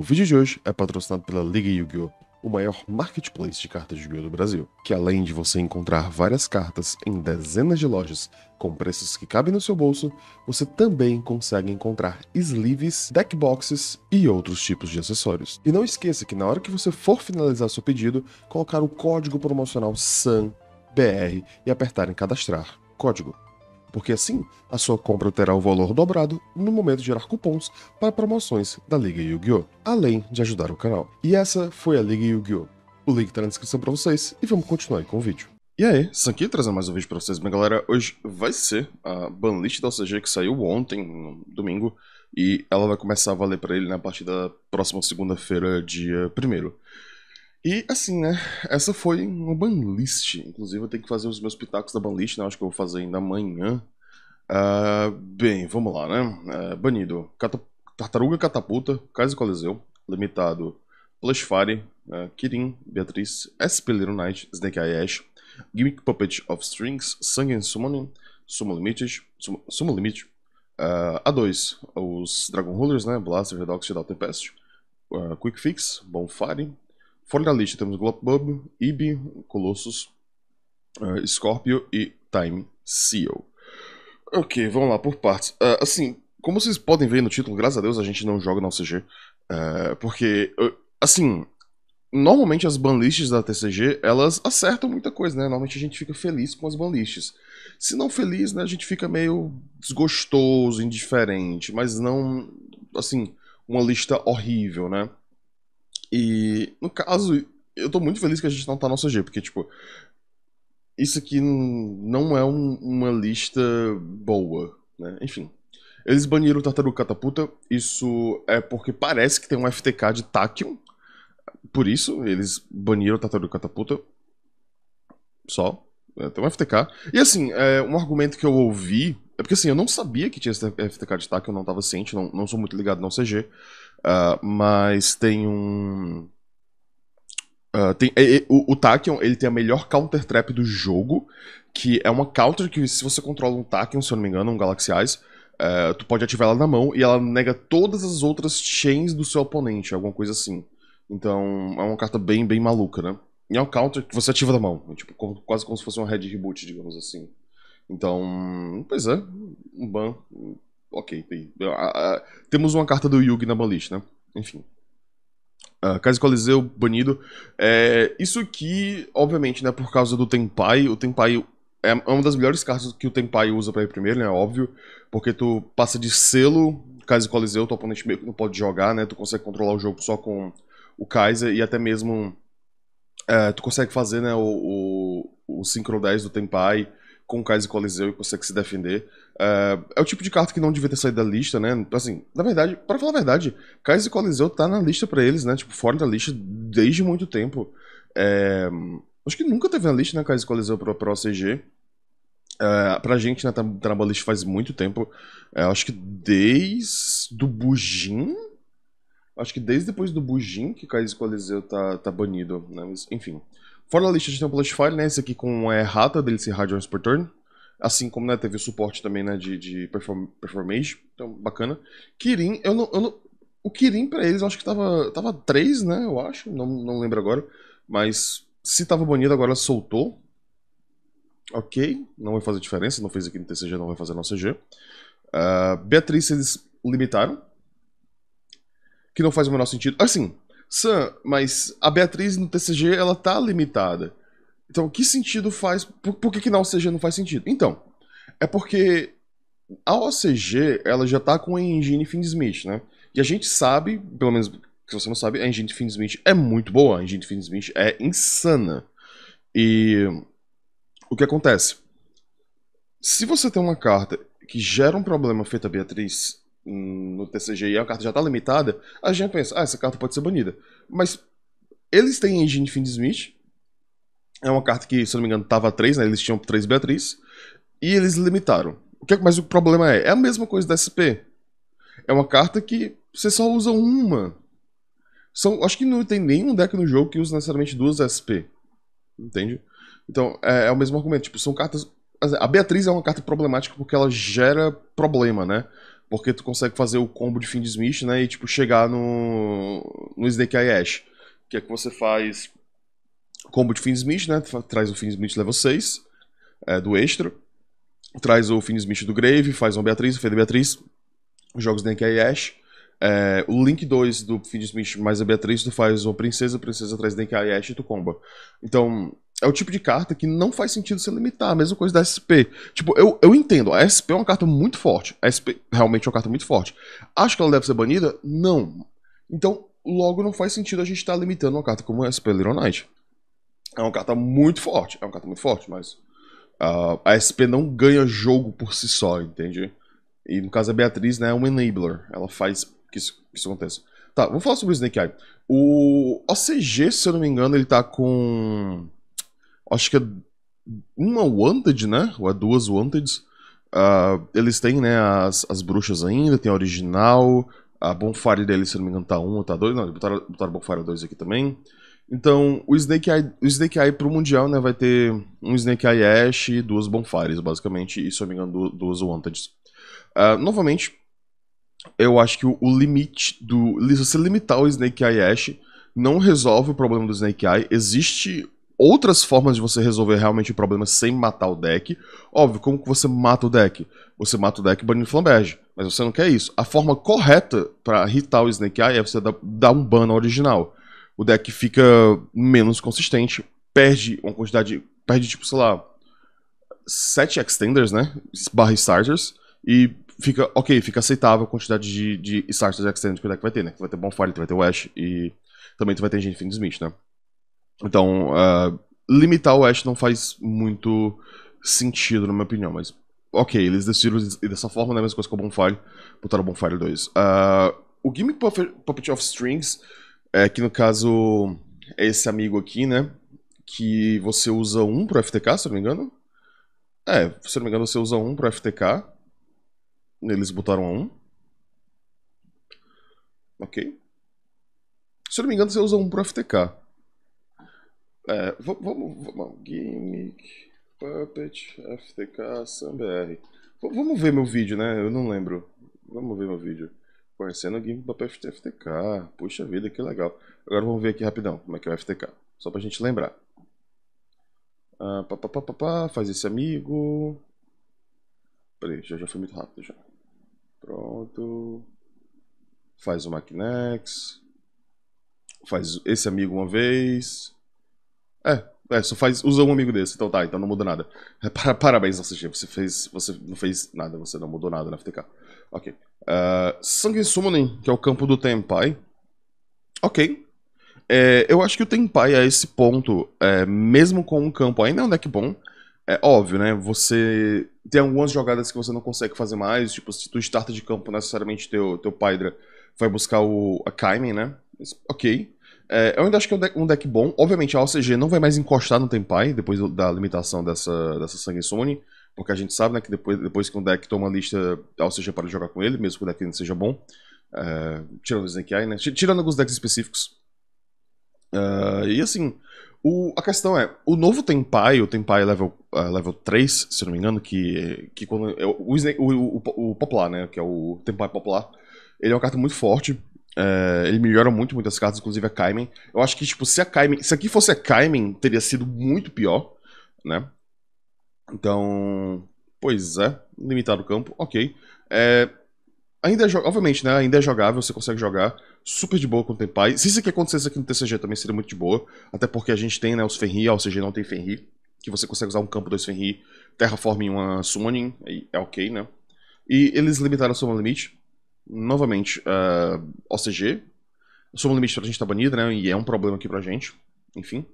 O vídeo de hoje é patrocinado pela Liga Yu-Gi-Oh! o maior marketplace de cartas de yu do Brasil, que além de você encontrar várias cartas em dezenas de lojas com preços que cabem no seu bolso, você também consegue encontrar sleeves, deck boxes e outros tipos de acessórios. E não esqueça que na hora que você for finalizar seu pedido, colocar o código promocional SANBR e apertar em cadastrar. Código porque assim a sua compra terá o valor dobrado no momento de gerar cupons para promoções da Liga Yu-Gi-Oh!, além de ajudar o canal. E essa foi a Liga Yu-Gi-Oh! O link está na descrição para vocês e vamos continuar com o vídeo. E aí, Sanki trazendo mais um vídeo pra vocês. Bem, galera, hoje vai ser a banlist da OCG que saiu ontem, no domingo, e ela vai começar a valer para ele na partir da próxima segunda-feira, dia 1 e assim, né? Essa foi uma banlist. Inclusive, eu tenho que fazer os meus pitacos da banlist, né? Acho que eu vou fazer ainda amanhã. Uh, bem, vamos lá, né? Uh, banido. Cata... Tartaruga Catapulta, Kaiser Coliseu, Limitado, Plushfire, uh, ah, Kirin, Beatriz, Little Knight, Snake Eye Ash, Gimmick Puppet of Strings, Sangue and Summoning, Sumo Limited, Sumo, Sumo Limite, uh, A2, os Dragon Rulers, né? Blaster, Redox, Shadow Tempest, uh, Quick Fix, Bonfire, Fora da lista temos Glopbub, Ibi, Colossus, uh, Scorpio e Time Seal. Ok, vamos lá por partes. Uh, assim, como vocês podem ver no título, graças a Deus a gente não joga na OCG. Uh, eh, porque, uh, assim, normalmente as banlists da TCG, elas acertam muita coisa, né? Normalmente a gente fica feliz com as banlists. Se não feliz, né, a gente fica meio desgostoso, indiferente, mas não, assim, uma lista horrível, né? E, no caso, eu tô muito feliz que a gente não tá na nossa G, porque, tipo, isso aqui não é um, uma lista boa, né? Enfim. Eles baniram o Tartaruga Catapulta, isso é porque parece que tem um FTK de Tachyon. Por isso, eles baniram o Tartaruga Catapulta. Só. É, tem um FTK. E assim, é, um argumento que eu ouvi é porque assim, eu não sabia que tinha esse FTK de TAC, eu não estava ciente, não, não sou muito ligado no CG. Uh, ah, mas tem um. Uh, tem, o, o Tachyon, ele tem a melhor counter trap do jogo, que é uma counter que se você controla um Tachyon, se eu não me engano, um Galaxy Eyes, uh, ah, tu pode ativar ela na mão e ela nega todas as outras chains do seu oponente, alguma coisa assim. Então, é uma carta bem, bem maluca, né? E é um counter que você ativa na mão, é tipo, quase como se fosse um head reboot, digamos assim. Então, pois é, um ban. Ok, tem, temos uma carta do Yugi na banlist, né? Enfim. Uh, Coliseu banido. É, isso aqui, obviamente, né, por causa do Tempai. O Tempai é, é uma das melhores cartas que o Tempai usa para ir primeiro, né? É óbvio. Porque tu passa de selo, Kaiser Coliseu, teu oponente meio que não pode jogar, né? Tu consegue controlar o jogo só com o Kaiser e até mesmo. É, tu consegue fazer né, o, o, o Synchro 10 do Tempai com Kaiser Coliseu e consegue se defender. Uh, é o tipo de carta que não devia ter saído da lista, né? Assim, na verdade, para falar a verdade, Kaiser Coliseu tá na lista para eles, né? Tipo, fora da lista desde muito tempo. É... Acho que nunca teve na lista, né, Kaiser Coliseu pro, pro OCG. Uh, é, pra gente, né, tá, tá na lista faz muito tempo. Uh, acho que desde do Bugin. Acho que desde depois do Bugin que Kaiser Coliseu tá, tá banido, né? Mas, enfim. Fora da lista, a gente tem o né? Esse aqui com é, Rata, DLC Radiance por turn. Assim como, né, teve o suporte também, né, de, de perform Então, bacana. Kirin, eu não... Eu não o Kirin pra eles, eu acho que tava, tava 3, né? Eu acho, não, não lembro agora. Mas se tava banido, agora soltou. Ok, não vai fazer diferença, não fez aqui no TCG, não vai fazer no CG. Uh, ah, Beatriz, eles limitaram. Que não faz o menor sentido. Assim, Sam, mas a Beatriz no TCG ela tá limitada. Então, que sentido faz? Por, por que, que na OCG não faz sentido? Então, é porque a OCG ela já tá com a engine Finsmith, né? E a gente sabe, pelo menos se você não sabe, a engine Finsmith é muito boa, a engine Finsmith é insana. E o que acontece? Se você tem uma carta que gera um problema feita Beatriz, no e a carta já está limitada, a gente pensa, ah, essa carta pode ser banida. Mas eles têm Engine Find-Smith, é uma carta que, se não me engano, tava 3, né? Eles tinham 3 Beatriz. E eles limitaram. O é que mas o problema é, é a mesma coisa da SP. É uma carta que você só usa uma. São, acho que não tem nenhum deck no jogo que usa necessariamente duas SP. Entende? Então, é, é o mesmo argumento. Tipo, são cartas. A Beatriz é uma carta problemática porque ela gera problema, né? Porque tu consegue fazer o combo de Find Smith, né? E tipo, chegar no. no Snake Ash. Que é que você faz combo de Find Smith, né? Traz o Find Smith level 6 é, do extra. Traz o Find Smith do Grave, faz uma Beatriz, fez a Beatriz. Jogos Snake Eye Ash. É, o Link 2 do Find Smith mais a Beatriz, tu faz uma Princesa, Princesa traz Snake Eye Ash e tu comba. Então, é o tipo de carta que não faz sentido se limitar. A mesma coisa da SP. Tipo, eu, eu entendo. A SP é uma carta muito forte. A SP realmente é uma carta muito forte. Acho que ela deve ser banida? Não. Então, logo não faz sentido a gente estar tá limitando uma carta como a SP Little Knight. É uma carta muito forte. É uma carta muito forte, mas... Uh, a SP não ganha jogo por si só, entende? E no caso da Beatriz, né, é um enabler. Ela faz que isso, que isso aconteça. Tá, vamos falar sobre o Snake Eye. O OCG, se eu não me engano, ele tá com acho que é uma Wanted, né? Ou é duas Wanteds. Uh, eles têm, né, as, as bruxas ainda, tem a original, a Bonfire dele, se não me engano, tá um, ou tá dois, não, botaram, botaram Bonfire 2 aqui também. Então, o Snake Eye, o Snake Eye pro Mundial, né, vai ter um Snake Eye Ash e duas Bonfires, basicamente, e, se não me engano, duas Wanteds. Uh, ah, novamente, eu acho que o, o, limite do... Se você limitar o Snake Eye Ash, não resolve o problema do Snake Eye. Existe outras formas de você resolver realmente o problema sem matar o deck. Óbvio, como que você mata o deck? Você mata o deck banindo flamberge, mas você não quer isso. A forma correta para irritar o Snake Eye é você dar um ban original. O deck fica menos consistente, perde uma quantidade, perde tipo, sei lá, 7 extenders, né, barra starters, e fica, ok, fica aceitável a quantidade de, de starters e extenders que o deck vai ter, né, vai ter Bonfire, vai ter Wash e também tu vai ter gente Smith, né. Então, uh, limitar o Ash não faz muito sentido, na minha opinião, mas ok, eles decidiram dessa forma, né? Mesma coisa com o Bonfire, botaram o Bonfire 2. Uh, é, o Gimmick Puppet of Strings, é que no caso é esse amigo aqui, né? Que você usa um pro FTK, se eu não me engano. É, se eu não me engano, você usa um pro FTK. Eles botaram a um. Ok. Se eu não me engano, você usa um pro FTK. É, vamos, vamos, Gimmick, Puppet, FTK, SamBR. vamos ver meu vídeo, né? Eu não lembro. Vamos ver meu vídeo. Conhecendo o Gimmick Puppet FTK. Puxa vida, que legal. Agora vamos ver aqui rapidão como é que é o FTK. Só pra gente lembrar. Ah, pá, pá, pá, pá, faz esse amigo. Peraí, já, já foi muito rápido já. Pronto. Faz o Maquinex. Faz esse amigo uma vez. É, é, só faz, usa um amigo desse. Então tá, então não muda nada. É, para, parabéns, Salsicha. Você fez. Você não fez nada, você não mudou nada na FTK. Ok. Uh, ah, Sangue Summoning, que é o campo do Tempai. Ok. É, eu acho que o Tempai a esse ponto, é, mesmo com um campo ainda é um deck bom. É óbvio, né? Você. Tem algumas jogadas que você não consegue fazer mais. Tipo, se tu starta de campo, necessariamente teu, teu Paidra vai buscar o a Kaimen, né? Mas, ok. É, eu ainda acho que é um deck, um deck, bom. Obviamente, a OCG não vai mais encostar no Tempai depois da limitação dessa, dessa Sangue Sony. Porque a gente sabe né, que depois, depois que um deck toma a lista, a OCG para de jogar com ele, mesmo que o deck não seja bom. É, tirando o Snake Eye, né? Tirando alguns decks específicos. Uh, e assim, o, a questão é: o novo Tempai, o Tempai level, uh, level 3, se não me engano, que, que quando. É o, o, o, o Popular, né? Que é o Tempai Popular. Ele é uma carta muito forte. É, ele melhora muito, muitas cartas, inclusive a Kaimen. Eu acho que, tipo, se a Kaimen. Se aqui fosse a Kaimen, teria sido muito pior, né? Então. Pois é. Limitado o campo, ok. É, ainda é Obviamente, né? Ainda é jogável, você consegue jogar. Super de boa com o Tempai. Se isso aqui acontecesse aqui no TCG também seria muito de boa. Até porque a gente tem, né, os Fenrir, ou seja, não tem Fenrir. Que você consegue usar um campo, dois Fenrir, Terraform e uma Summoning. É ok, né? E eles limitaram o soma limite novamente, uh, ah, OCG. Soma Limite pra gente tá banido né? E é um problema aqui pra gente. Enfim.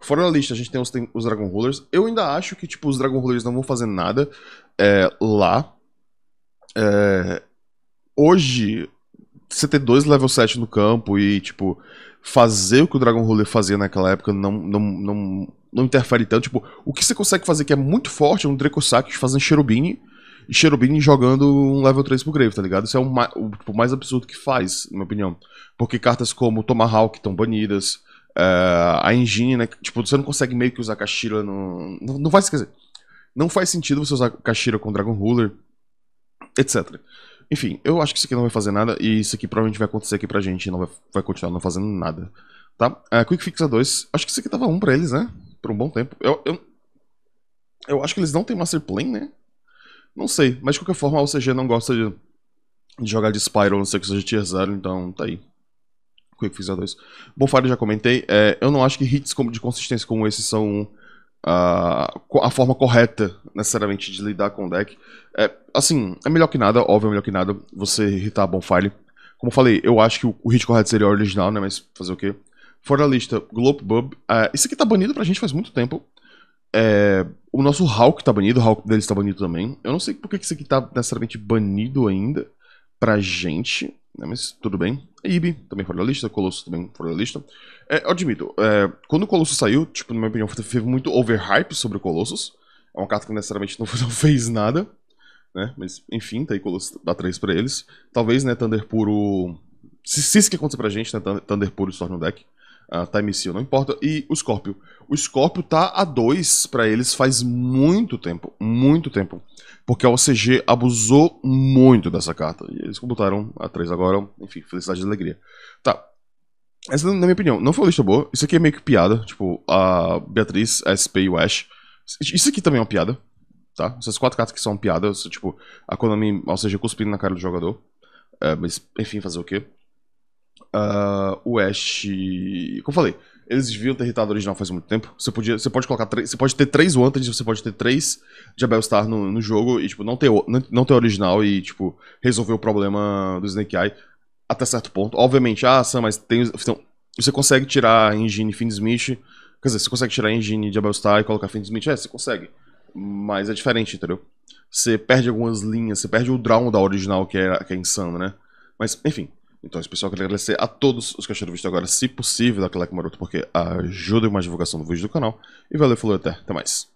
Fora da lista, a gente tem os, tem os Dragon Rulers. Eu ainda acho que, tipo, os Dragon Rulers não vão fazer nada é, lá. É, hoje, você ter dois level 7 no campo e, tipo, fazer o que o Dragon Ruler fazia naquela época não, não, não, não interfere tanto. Tipo, o que você consegue fazer que é muito forte é um Dracosac fazendo Cherubini Cherubim jogando um level 3 pro Grave, tá ligado? Isso é o mais, tipo, o, mais absurdo que faz, na minha opinião. Porque cartas como Tomahawk estão banidas, eh, a Engine, né? Tipo, você não consegue meio que usar Kashira no. Não, não faz, quer dizer, não faz sentido você usar Kashira com Dragon Ruler, etc. Enfim, eu acho que isso aqui não vai fazer nada e isso aqui provavelmente vai acontecer aqui pra gente e não vai, vai continuar não fazendo nada. Tá? Eh, Quick Fix a 2, acho que isso aqui tava 1 um pra eles, né? Por um bom tempo. Eu, eu, eu acho que eles não têm Master Plan, né? Não sei, mas de qualquer forma a OCG não gosta de, jogar de Spyro, não sei que seja tier 0, então tá aí. Quick Fixer 2. Bonfire já comentei, é, eu não acho que hits como, de consistência como esse são uh, a forma correta, necessariamente, de lidar com o deck. É, assim, é melhor que nada, óbvio, é melhor que nada você hitar Bonfire. Como eu falei, eu acho que o, o hit correto seria o original, né, mas fazer o quê? Fora a lista, Globebub. Uh, ah, isso aqui tá banido pra gente faz muito tempo. É, o Hulk tá banido, o Hulk deles tá banido também. Eu não sei por que isso aqui tá necessariamente banido ainda pra gente, né, mas tudo bem. Ibi também fora da lista, Colosso também fora da lista. É, eu admito, é, quando o Colossus saiu, tipo, na minha opinião, teve muito overhype sobre o Colossus. É uma carta que necessariamente não, não fez nada, né? Mas, enfim, tá aí Colossus dá 3 pra eles. Talvez, né, Thunder Puro... Se, se isso que acontecer pra gente, né, Thunder Puro se torna um deck a ah, Time tá, Seal, não importa. E o Scorpio. O Scorpio tá a 2 para eles faz muito tempo, muito tempo. Porque a OCG abusou muito dessa carta. E eles computaram a 3 agora, enfim, felicidade e alegria. Tá. Essa, na é minha opinião, não foi uma lista boa. Isso aqui é meio que piada. Tipo, a Beatriz, a SP e o Ash. Isso aqui também é uma piada. Tá? Essas quatro cartas que são piadas. Tipo, a Konami, ou seja, cuspindo na cara do jogador. É, mas, enfim, fazer o quê? Uh, o Ash. Como eu falei, eles deviam ter irritado original faz muito tempo. Você, podia, você pode colocar três. Você pode ter três Wanted, você pode ter três de Star no, no jogo e, tipo, não ter, não ter original e, tipo, resolver o problema do Snake Eye até certo ponto. Obviamente, ah, Sam, mas tem. Então, você consegue tirar a engine Finn Smith. Quer dizer, você consegue tirar a engine de Star e colocar Finn Smith? É, você consegue. Mas é diferente, entendeu? Você perde algumas linhas, você perde o drawn da original, que é, que é insano, né? Mas, enfim. Então, esse pessoal, queria agradecer a todos os que acharam o vídeo agora, se possível, dá aquele like maroto, porque ajuda em uma divulgação do vídeo do canal. E valeu, falou até, até mais.